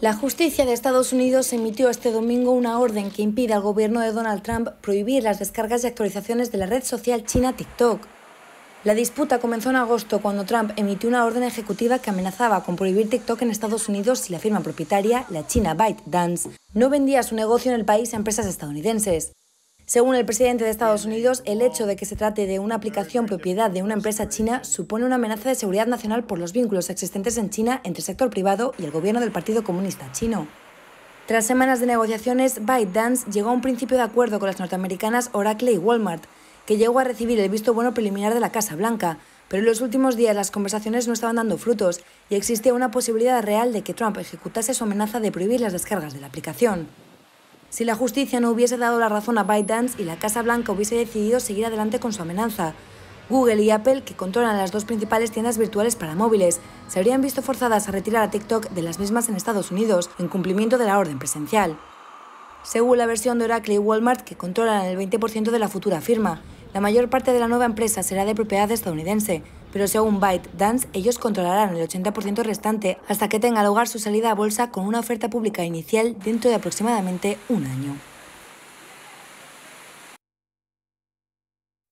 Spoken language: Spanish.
La justicia de Estados Unidos emitió este domingo una orden que impide al gobierno de Donald Trump prohibir las descargas y actualizaciones de la red social china TikTok. La disputa comenzó en agosto cuando Trump emitió una orden ejecutiva que amenazaba con prohibir TikTok en Estados Unidos si la firma propietaria, la China ByteDance, no vendía su negocio en el país a empresas estadounidenses. Según el presidente de Estados Unidos, el hecho de que se trate de una aplicación propiedad de una empresa china supone una amenaza de seguridad nacional por los vínculos existentes en China entre el sector privado y el gobierno del Partido Comunista Chino. Tras semanas de negociaciones, ByteDance llegó a un principio de acuerdo con las norteamericanas Oracle y Walmart, que llegó a recibir el visto bueno preliminar de la Casa Blanca, pero en los últimos días las conversaciones no estaban dando frutos y existía una posibilidad real de que Trump ejecutase su amenaza de prohibir las descargas de la aplicación si la justicia no hubiese dado la razón a ByteDance y la Casa Blanca hubiese decidido seguir adelante con su amenaza. Google y Apple, que controlan las dos principales tiendas virtuales para móviles, se habrían visto forzadas a retirar a TikTok de las mismas en Estados Unidos, en cumplimiento de la orden presencial. Según la versión de Oracle y Walmart, que controlan el 20% de la futura firma, la mayor parte de la nueva empresa será de propiedad estadounidense, pero según ByteDance, ellos controlarán el 80% restante hasta que tenga lugar su salida a bolsa con una oferta pública inicial dentro de aproximadamente un año.